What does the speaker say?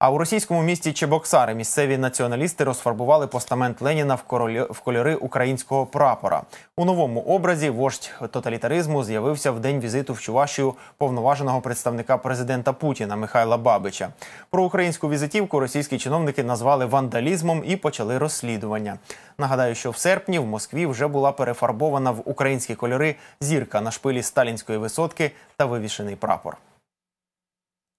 А у російському місті Чебоксари місцеві націоналісти розфарбували постамент Леніна в, королі... в кольори українського прапора. У новому образі вождь тоталітаризму з'явився в день візиту в Чувашію повноваженого представника президента Путіна Михайла Бабича. Про українську візитівку російські чиновники назвали вандалізмом і почали розслідування. Нагадаю, що в серпні в Москві вже була перефарбована в українські кольори зірка на шпилі сталінської висотки та вивішений прапор.